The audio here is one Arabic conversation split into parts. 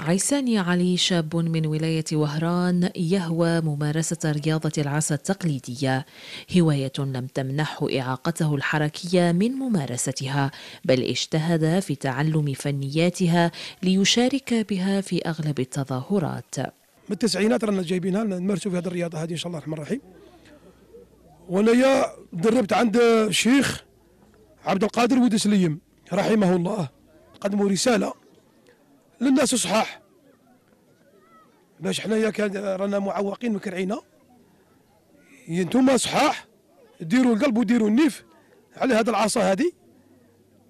عيساني علي شاب من ولاية وهران يهوى ممارسة رياضة العصا التقليدية هواية لم تمنحه إعاقته الحركية من ممارستها بل اجتهد في تعلم فنياتها ليشارك بها في أغلب التظاهرات من التسعينات رانا جايبينها نمارسوا في هذه الرياضة هذه إن شاء الله الرحمن الرحيم وأنا دربت عند الشيخ عبد القادر ودسليم رحمه الله قدموا رسالة للناس صحاح باش حنايا كان رانا معوقين مكرعينا انتوما صحاح ديروا القلب وديروا النيف على هذا العصا هذه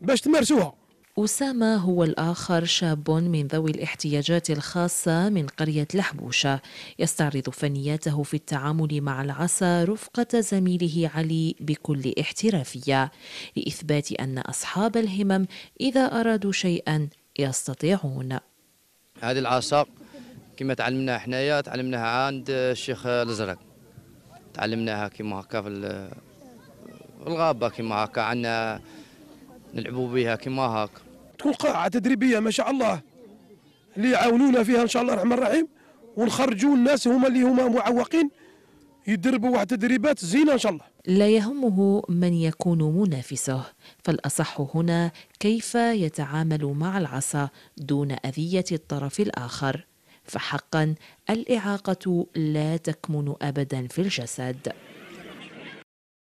باش تمارسوها أسامة هو الآخر شاب من ذوي الاحتياجات الخاصة من قرية لحبوشة يستعرض فنياته في التعامل مع العصا رفقة زميله علي بكل احترافية لإثبات أن أصحاب الهمم إذا أرادوا شيئا يستطيعون هذه العصا كما تعلمناها حنايا تعلمناها عند الشيخ الازرق تعلمناها كما هكا في الغابه كما هكا عندنا نلعبوا بها كما هكا تكون قاعه تدريبيه ما شاء الله اللي يعاونونا فيها ان شاء الله الرحمن الرحيم ونخرجوا الناس هما اللي هما معوقين يدربوا واحد تدريبات زينه ان شاء الله لا يهمه من يكون منافسه فالاصح هنا كيف يتعامل مع العصا دون اذيه الطرف الاخر فحقا الاعاقه لا تكمن ابدا في الجسد